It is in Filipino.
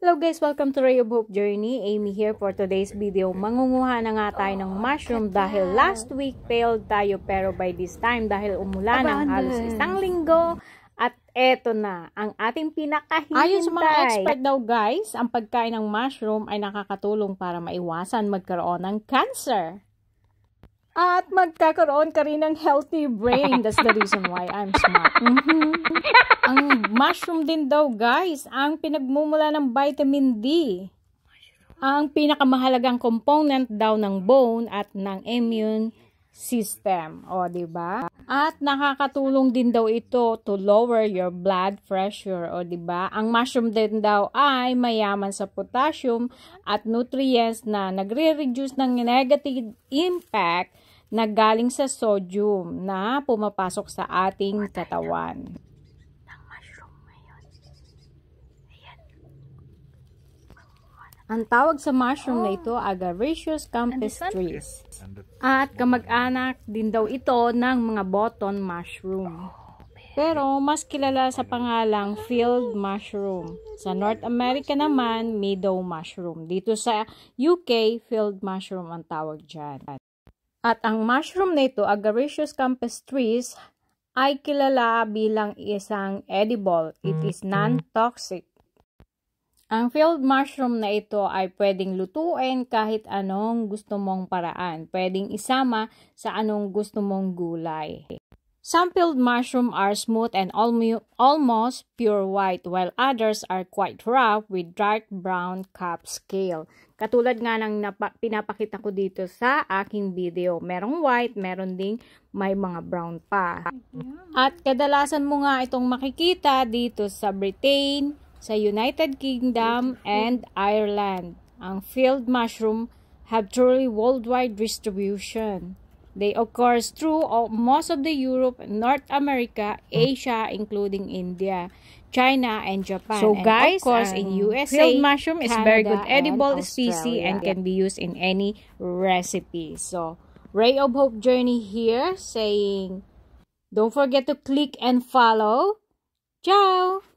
Hello guys, welcome to Ray of Hope Journey. Amy here for today's video. Mangunguha na nga tayo ng mushroom dahil last week failed tayo pero by this time dahil umulan ng halos isang linggo at eto na ang ating pinakahihintay. Ayon sa mga expert daw guys, ang pagkain ng mushroom ay nakakatulong para maiwasan magkaroon ng cancer at magkakaroon ka rin ng healthy brain. That's the reason why I'm smart. Mm-hmm. Ang mushroom din daw, guys, ang pinagmumula ng vitamin D. Ang pinakamahalagang component daw ng bone at ng immune system. O, ba? Diba? At nakakatulong din daw ito to lower your blood pressure. O, ba? Diba? Ang mushroom din daw ay mayaman sa potassium at nutrients na nagre-reduce ng negative impact na galing sa sodium na pumapasok sa ating katawan. Ang tawag sa mushroom oh. na ito, Agaricious campestris. At kamag-anak din daw ito ng mga button mushroom. Pero mas kilala sa pangalang field mushroom. Sa North America naman, meadow mushroom. Dito sa UK, field mushroom ang tawag dyan. At ang mushroom na ito, Agaricious campestris, ay kilala bilang isang edible. It mm. is non-toxic ang field mushroom na ito ay pwedeng lutuin kahit anong gusto mong paraan. Pwedeng isama sa anong gusto mong gulay. Some field mushroom are smooth and almost pure white while others are quite rough with dark brown cap scale. Katulad nga ng pinapakita ko dito sa aking video. Merong white, meron ding may mga brown pa. At kadalasan mo nga itong makikita dito sa Britain, sa United Kingdom and Ireland. Ang field mushroom have truly worldwide distribution. They occur through most of the Europe, North America, Asia, including India, China, and Japan. So, and of course, in USA, field mushroom is Canada, very good edible and species and can be used in any recipe. So, Ray of Hope Journey here saying, don't forget to click and follow. Ciao!